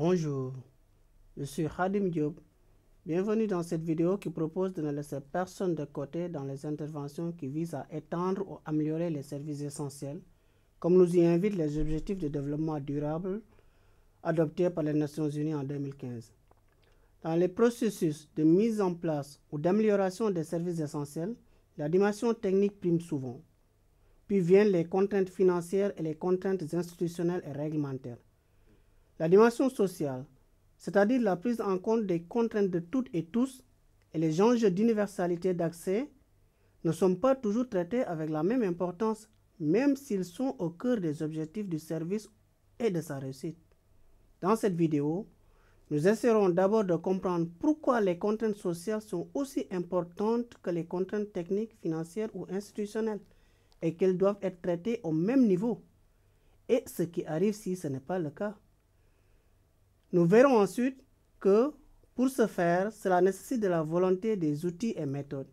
Bonjour, je suis Khadim Diop. Bienvenue dans cette vidéo qui propose de ne laisser personne de côté dans les interventions qui visent à étendre ou améliorer les services essentiels, comme nous y invitent les objectifs de développement durable adoptés par les Nations Unies en 2015. Dans les processus de mise en place ou d'amélioration des services essentiels, la dimension technique prime souvent. Puis viennent les contraintes financières et les contraintes institutionnelles et réglementaires. La dimension sociale, c'est-à-dire la prise en compte des contraintes de toutes et tous et les enjeux d'universalité d'accès, ne sont pas toujours traités avec la même importance, même s'ils sont au cœur des objectifs du service et de sa réussite. Dans cette vidéo, nous essaierons d'abord de comprendre pourquoi les contraintes sociales sont aussi importantes que les contraintes techniques, financières ou institutionnelles et qu'elles doivent être traitées au même niveau et ce qui arrive si ce n'est pas le cas. Nous verrons ensuite que pour ce faire, cela nécessite de la volonté des outils et méthodes.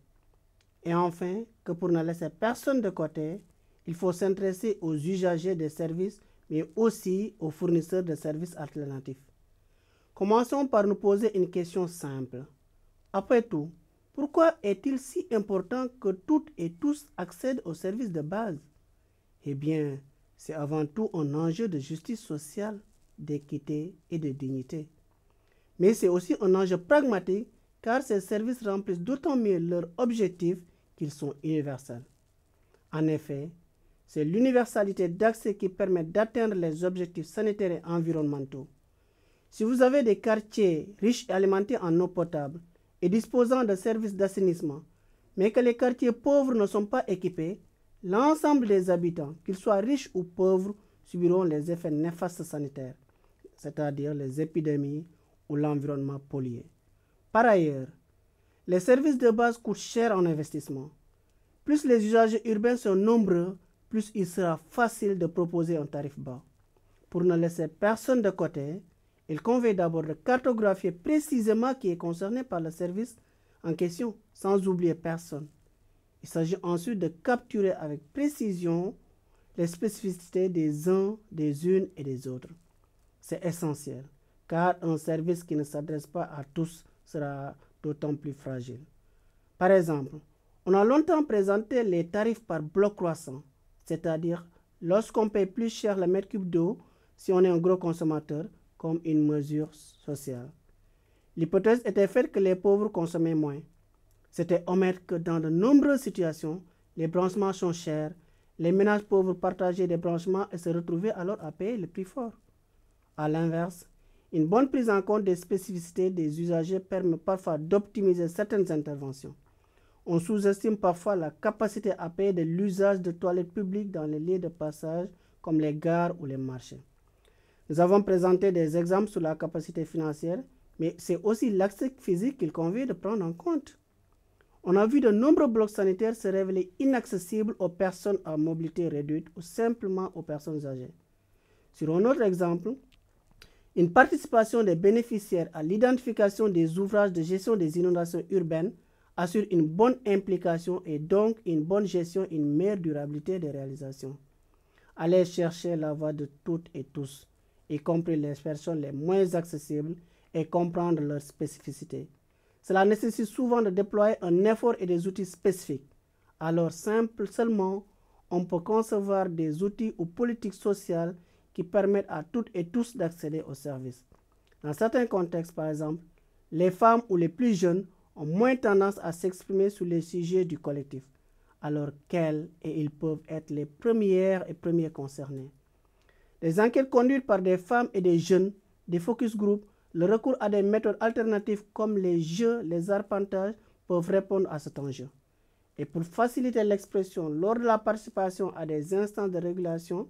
Et enfin, que pour ne laisser personne de côté, il faut s'intéresser aux usagers des services, mais aussi aux fournisseurs de services alternatifs. Commençons par nous poser une question simple. Après tout, pourquoi est-il si important que toutes et tous accèdent aux services de base Eh bien, c'est avant tout un enjeu de justice sociale d'équité et de dignité. Mais c'est aussi un enjeu pragmatique car ces services remplissent d'autant mieux leurs objectifs qu'ils sont universels. En effet, c'est l'universalité d'accès qui permet d'atteindre les objectifs sanitaires et environnementaux. Si vous avez des quartiers riches et alimentés en eau potable et disposant de services d'assainissement, mais que les quartiers pauvres ne sont pas équipés, l'ensemble des habitants, qu'ils soient riches ou pauvres, subiront les effets néfastes sanitaires c'est-à-dire les épidémies ou l'environnement pollué. Par ailleurs, les services de base coûtent cher en investissement. Plus les usages urbains sont nombreux, plus il sera facile de proposer un tarif bas. Pour ne laisser personne de côté, il convient d'abord de cartographier précisément qui est concerné par le service en question, sans oublier personne. Il s'agit ensuite de capturer avec précision les spécificités des uns, des unes et des autres c'est essentiel, car un service qui ne s'adresse pas à tous sera d'autant plus fragile. Par exemple, on a longtemps présenté les tarifs par bloc croissant, c'est-à-dire lorsqu'on paye plus cher le mètre cube d'eau si on est un gros consommateur comme une mesure sociale. L'hypothèse était faite que les pauvres consommaient moins. C'était omettre que dans de nombreuses situations, les branchements sont chers, les ménages pauvres partageaient des branchements et se retrouvaient alors à payer le prix fort. À l'inverse, une bonne prise en compte des spécificités des usagers permet parfois d'optimiser certaines interventions. On sous-estime parfois la capacité à payer de l'usage de toilettes publiques dans les lieux de passage comme les gares ou les marchés. Nous avons présenté des exemples sur la capacité financière, mais c'est aussi l'accès physique qu'il convient de prendre en compte. On a vu de nombreux blocs sanitaires se révéler inaccessibles aux personnes à mobilité réduite ou simplement aux personnes âgées. Sur un autre exemple, une participation des bénéficiaires à l'identification des ouvrages de gestion des inondations urbaines assure une bonne implication et donc une bonne gestion, une meilleure durabilité des réalisations. Allez chercher la voix de toutes et tous, y compris les personnes les moins accessibles, et comprendre leurs spécificités. Cela nécessite souvent de déployer un effort et des outils spécifiques. Alors simple seulement, on peut concevoir des outils ou politiques sociales qui permettent à toutes et tous d'accéder aux services. Dans certains contextes, par exemple, les femmes ou les plus jeunes ont moins tendance à s'exprimer sur les sujets du collectif, alors qu'elles et ils peuvent être les premières et premiers concernés. Les enquêtes conduites par des femmes et des jeunes, des focus groups, le recours à des méthodes alternatives comme les jeux, les arpentages peuvent répondre à cet enjeu. Et pour faciliter l'expression lors de la participation à des instances de régulation,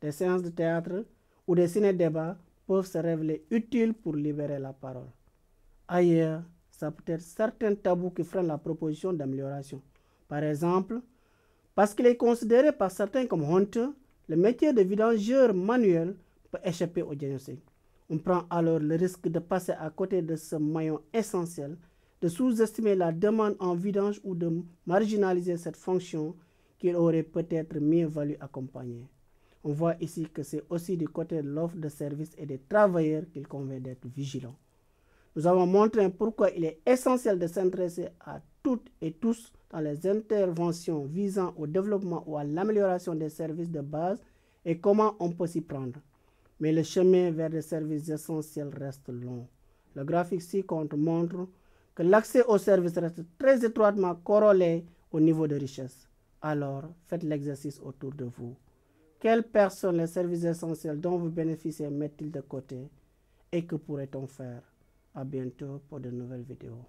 des séances de théâtre ou des ciné-débats peuvent se révéler utiles pour libérer la parole. Ailleurs, ça peut être certains tabous qui freinent la proposition d'amélioration. Par exemple, parce qu'il est considéré par certains comme honteux, le métier de vidangeur manuel peut échapper au diagnostic. On prend alors le risque de passer à côté de ce maillon essentiel, de sous-estimer la demande en vidange ou de marginaliser cette fonction qu'il aurait peut-être mieux valu accompagner. On voit ici que c'est aussi du côté de l'offre de services et des travailleurs qu'il convient d'être vigilant. Nous avons montré pourquoi il est essentiel de s'intéresser à toutes et tous dans les interventions visant au développement ou à l'amélioration des services de base et comment on peut s'y prendre. Mais le chemin vers les services essentiels reste long. Le graphique ci-contre montre que l'accès aux services reste très étroitement corrélé au niveau de richesse. Alors, faites l'exercice autour de vous. Quelles personnes les services essentiels dont vous bénéficiez mettent-ils de côté et que pourrait-on faire À bientôt pour de nouvelles vidéos.